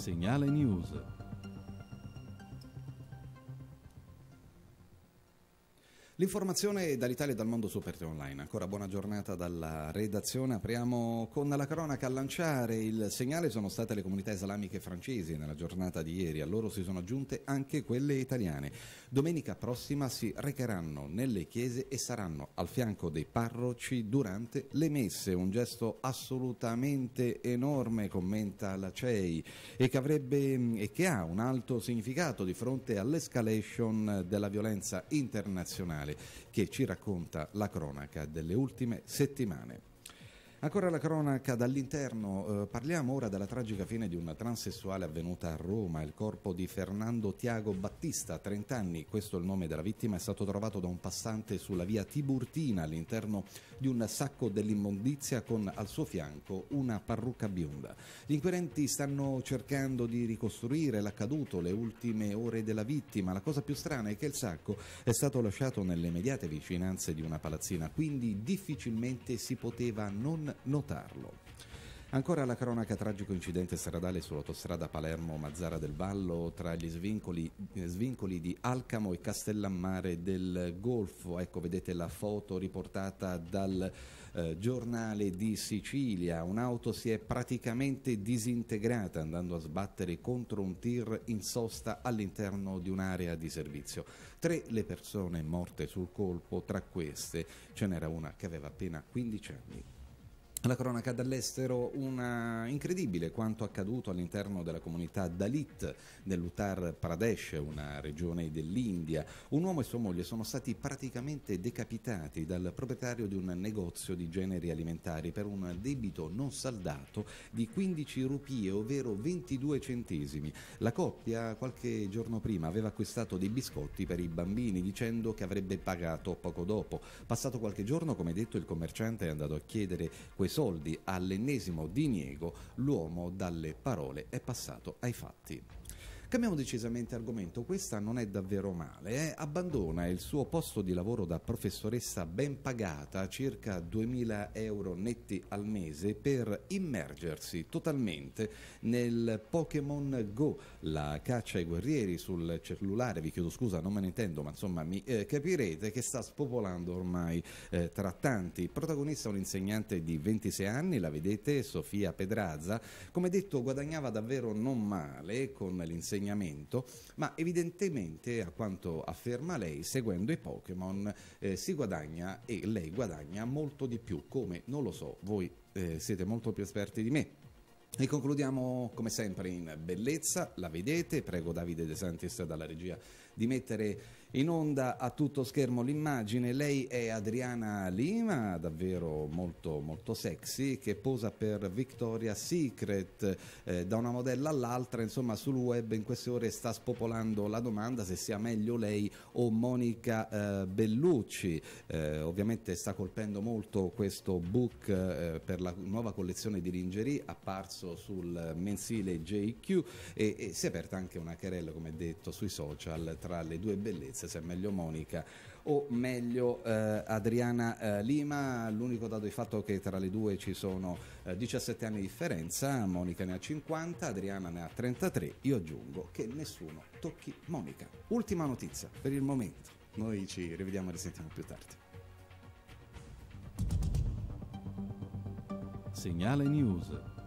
Sem Allen Usa. L'informazione dall'Italia e dal mondo su Perte Online. Ancora buona giornata dalla redazione. Apriamo con la cronaca a lanciare il segnale sono state le comunità islamiche francesi nella giornata di ieri. A loro si sono aggiunte anche quelle italiane. Domenica prossima si recheranno nelle chiese e saranno al fianco dei parroci durante le messe. Un gesto assolutamente enorme, commenta la CEI, e che, avrebbe, e che ha un alto significato di fronte all'escalation della violenza internazionale che ci racconta la cronaca delle ultime settimane. Ancora la cronaca dall'interno, eh, parliamo ora della tragica fine di una transessuale avvenuta a Roma, il corpo di Fernando Tiago Battista, 30 anni, questo è il nome della vittima, è stato trovato da un passante sulla via Tiburtina all'interno di un sacco dell'immondizia con al suo fianco una parrucca bionda. Gli inquirenti stanno cercando di ricostruire l'accaduto, le ultime ore della vittima, la cosa più strana è che il sacco è stato lasciato nelle immediate vicinanze di una palazzina, quindi difficilmente si poteva non notarlo. Ancora la cronaca tragico incidente stradale sull'autostrada Palermo-Mazzara del Vallo tra gli svincoli, eh, svincoli, di Alcamo e Castellammare del Golfo. Ecco, vedete la foto riportata dal eh, giornale di Sicilia. Un'auto si è praticamente disintegrata andando a sbattere contro un tir in sosta all'interno di un'area di servizio. Tre le persone morte sul colpo, tra queste ce n'era una che aveva appena 15 anni la cronaca dall'estero, una incredibile quanto accaduto all'interno della comunità Dalit dell'Uttar Pradesh, una regione dell'India. Un uomo e sua moglie sono stati praticamente decapitati dal proprietario di un negozio di generi alimentari per un debito non saldato di 15 rupie, ovvero 22 centesimi. La coppia qualche giorno prima aveva acquistato dei biscotti per i bambini dicendo che avrebbe pagato poco dopo. Passato qualche giorno, come detto, il commerciante è andato a chiedere questo soldi all'ennesimo diniego, l'uomo dalle parole è passato ai fatti. Cambiamo decisamente argomento, questa non è davvero male, eh? abbandona il suo posto di lavoro da professoressa ben pagata, circa 2000 euro netti al mese, per immergersi totalmente nel Pokémon Go, la caccia ai guerrieri sul cellulare, vi chiedo scusa non me ne intendo, ma insomma mi eh, capirete che sta spopolando ormai eh, tra tanti. Protagonista un insegnante di 26 anni, la vedete, Sofia Pedrazza, come detto guadagnava davvero non male con l'insegnante insegnamento, ma evidentemente, a quanto afferma lei, seguendo i Pokémon eh, si guadagna e lei guadagna molto di più, come non lo so, voi eh, siete molto più esperti di me e concludiamo come sempre in bellezza, la vedete, prego Davide De Santis dalla regia di mettere in onda a tutto schermo l'immagine, lei è Adriana Lima, davvero molto molto sexy, che posa per Victoria's Secret eh, da una modella all'altra, insomma sul web in queste ore sta spopolando la domanda se sia meglio lei o Monica eh, Bellucci, eh, ovviamente sta colpendo molto questo book eh, per la nuova collezione di lingerie apparso basso sul mensile JQ e, e si è aperta anche una querella, come detto, sui social tra le due bellezze, se è meglio Monica o meglio eh, Adriana eh, Lima. L'unico dato di fatto è che tra le due ci sono eh, 17 anni di differenza, Monica ne ha 50, Adriana ne ha 33. Io aggiungo che nessuno tocchi Monica. Ultima notizia per il momento. Noi ci rivediamo e risentiamo più tardi. Segnale News.